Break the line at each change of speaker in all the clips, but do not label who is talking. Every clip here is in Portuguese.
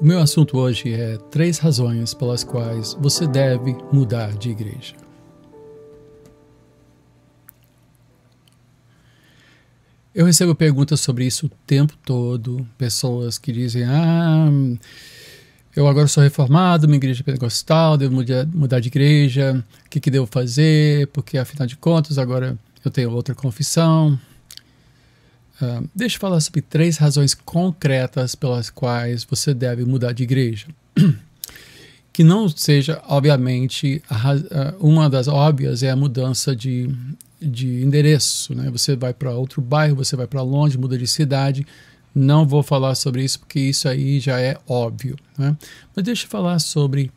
O meu assunto hoje é três razões pelas quais você deve mudar de igreja. Eu recebo perguntas sobre isso o tempo todo, pessoas que dizem: "Ah, eu agora sou reformado, minha igreja é pentecostal, devo mudar, de igreja, o que, que devo fazer, porque afinal de contas agora eu tenho outra confissão. Uh, deixa eu falar sobre três razões concretas pelas quais você deve mudar de igreja. que não seja, obviamente, a, uma das óbvias é a mudança de, de endereço. Né? Você vai para outro bairro, você vai para longe, muda de cidade, não vou falar sobre isso porque isso aí já é óbvio. Né? Mas deixa eu falar sobre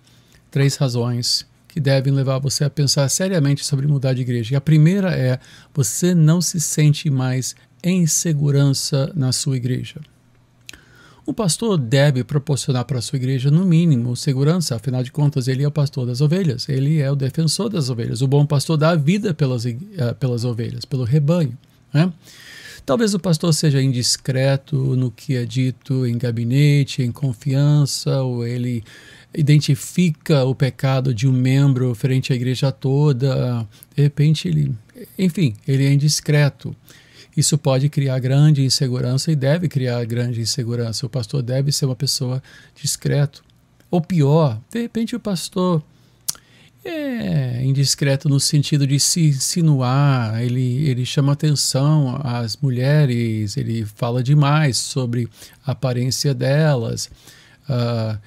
três razões que devem levar você a pensar seriamente sobre mudar de igreja. E a primeira é: você não se sente mais em segurança na sua igreja. O pastor deve proporcionar para a sua igreja, no mínimo, segurança, afinal de contas, ele é o pastor das ovelhas, ele é o defensor das ovelhas, o bom pastor dá a vida pelas, eh, pelas ovelhas, pelo rebanho. Né? Talvez o pastor seja indiscreto no que é dito em gabinete, em confiança, ou ele identifica o pecado de um membro frente à igreja toda. De repente, ele, enfim, ele é indiscreto. Isso pode criar grande insegurança e deve criar grande insegurança. O pastor deve ser uma pessoa discreto. Ou pior, de repente o pastor é indiscreto no sentido de se insinuar, ele, ele chama atenção às mulheres, ele fala demais sobre a aparência delas, uh,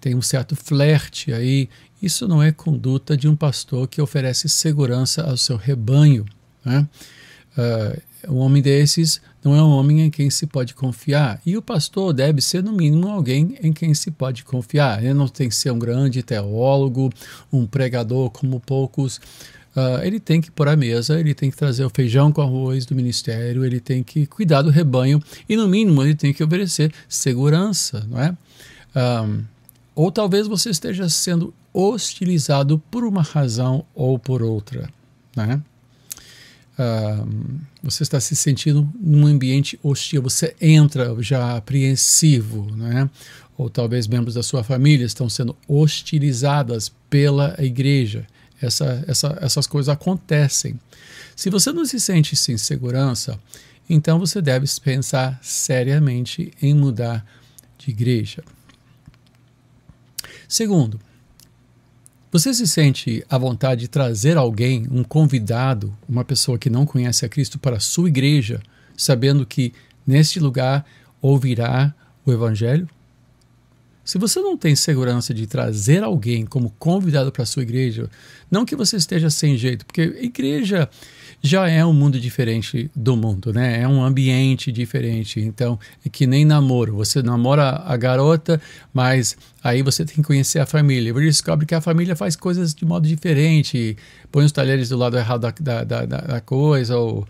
tem um certo flerte aí. Isso não é conduta de um pastor que oferece segurança ao seu rebanho. Né? Uh, um homem desses não é um homem em quem se pode confiar. E o pastor deve ser, no mínimo, alguém em quem se pode confiar. Ele não tem que ser um grande teólogo, um pregador como poucos. Uh, ele tem que pôr a mesa, ele tem que trazer o feijão com arroz do ministério, ele tem que cuidar do rebanho e, no mínimo, ele tem que oferecer segurança, não é? Um, ah, ou talvez você esteja sendo hostilizado por uma razão ou por outra, né? Uh, você está se sentindo num ambiente hostil, você entra já apreensivo, né? ou talvez membros da sua família estão sendo hostilizadas pela igreja. Essa, essa, essas coisas acontecem. Se você não se sente sem segurança, então você deve pensar seriamente em mudar de igreja. Segundo, você se sente à vontade de trazer alguém, um convidado, uma pessoa que não conhece a Cristo, para a sua igreja, sabendo que neste lugar ouvirá o Evangelho? Se você não tem segurança de trazer alguém como convidado para a sua igreja, não que você esteja sem jeito, porque igreja já é um mundo diferente do mundo, né? É um ambiente diferente. Então, é que nem namoro. Você namora a garota, mas aí você tem que conhecer a família. Você descobre que a família faz coisas de modo diferente, põe os talheres do lado errado da, da, da, da coisa, ou uh,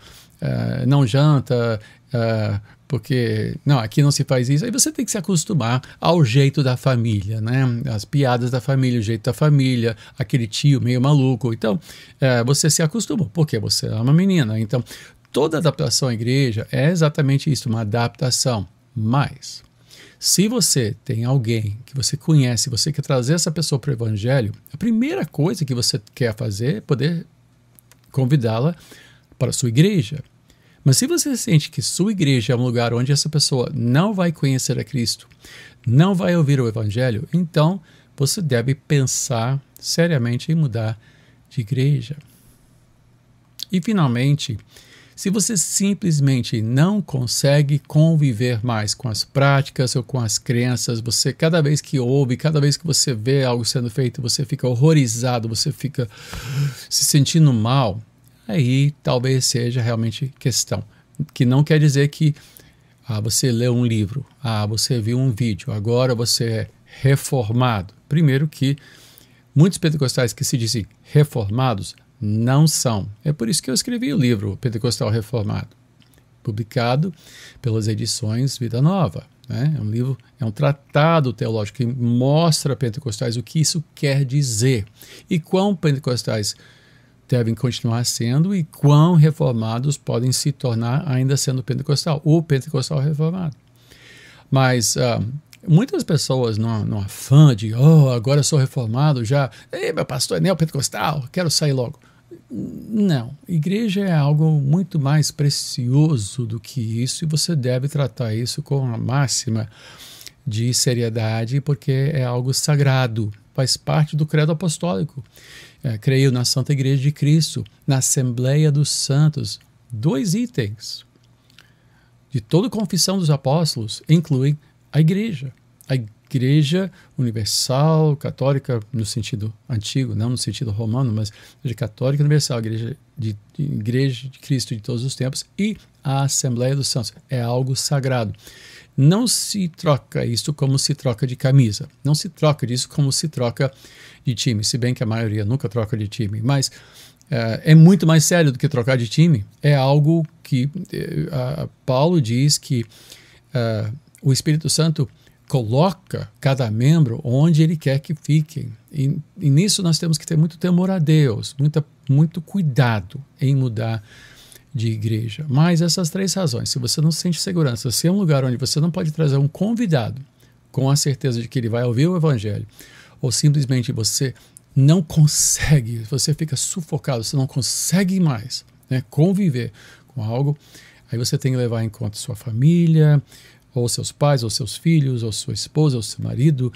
não janta, uh, porque não, aqui não se faz isso. Aí você tem que se acostumar ao jeito da família, né? As piadas da família, o jeito da família, aquele tio meio maluco. Então, é, você se acostuma, porque você é uma menina. Então, toda adaptação à igreja é exatamente isso, uma adaptação. Mas, se você tem alguém que você conhece, você quer trazer essa pessoa para o evangelho, a primeira coisa que você quer fazer é poder convidá-la para a sua igreja. Mas se você sente que sua igreja é um lugar onde essa pessoa não vai conhecer a Cristo, não vai ouvir o Evangelho, então você deve pensar seriamente em mudar de igreja. E finalmente, se você simplesmente não consegue conviver mais com as práticas ou com as crenças, você cada vez que ouve, cada vez que você vê algo sendo feito, você fica horrorizado, você fica se sentindo mal, aí talvez seja realmente questão. Que não quer dizer que ah, você leu um livro, ah, você viu um vídeo, agora você é reformado. Primeiro que muitos pentecostais que se dizem reformados não são. É por isso que eu escrevi o livro Pentecostal Reformado, publicado pelas edições Vida Nova. Né? É um livro, é um tratado teológico que mostra a pentecostais o que isso quer dizer e quão pentecostais devem continuar sendo e quão reformados podem se tornar ainda sendo pentecostal ou pentecostal reformado. Mas uh, muitas pessoas não, não afã de, oh, agora sou reformado já, ei, meu pastor é neopentecostal, quero sair logo. Não, igreja é algo muito mais precioso do que isso e você deve tratar isso com a máxima de seriedade, porque é algo sagrado, faz parte do credo apostólico é, creio na Santa Igreja de Cristo, na Assembleia dos Santos. Dois itens de toda confissão dos apóstolos incluem a Igreja. A Igreja Universal Católica, no sentido antigo, não no sentido romano, mas de Católica Universal, a Igreja de, de, Igreja de Cristo de todos os tempos e a Assembleia dos Santos. É algo sagrado. Não se troca isso como se troca de camisa. Não se troca disso como se troca de time. Se bem que a maioria nunca troca de time. Mas uh, é muito mais sério do que trocar de time. É algo que uh, Paulo diz que uh, o Espírito Santo coloca cada membro onde ele quer que fiquem. E, e nisso nós temos que ter muito temor a Deus, muita, muito cuidado em mudar de igreja. Mas essas três razões, se você não sente segurança, se é um lugar onde você não pode trazer um convidado com a certeza de que ele vai ouvir o evangelho, ou simplesmente você não consegue, você fica sufocado, você não consegue mais né, conviver com algo, aí você tem que levar em conta sua família, ou seus pais, ou seus filhos, ou sua esposa, ou seu marido.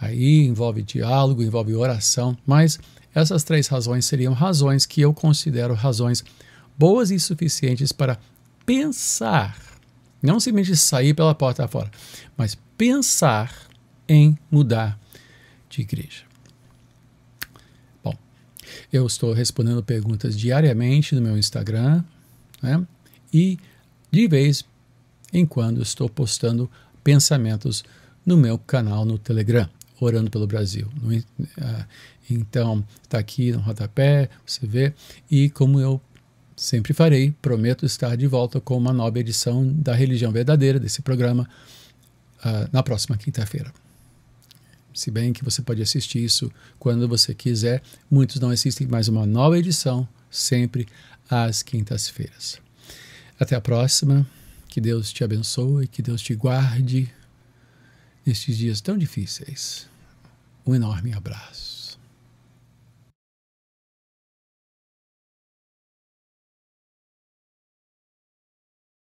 Aí envolve diálogo, envolve oração, mas essas três razões seriam razões que eu considero razões boas e suficientes para pensar, não simplesmente sair pela porta fora, mas pensar em mudar de igreja. Bom, eu estou respondendo perguntas diariamente no meu Instagram né? e de vez em quando estou postando pensamentos no meu canal no Telegram, Orando pelo Brasil. Ah, então, está aqui no rodapé, você vê, e como eu Sempre farei, prometo estar de volta com uma nova edição da Religião Verdadeira, desse programa, uh, na próxima quinta-feira. Se bem que você pode assistir isso quando você quiser, muitos não assistem mais uma nova edição, sempre às quintas-feiras. Até a próxima, que Deus te abençoe, que Deus te guarde nestes dias tão difíceis. Um enorme abraço.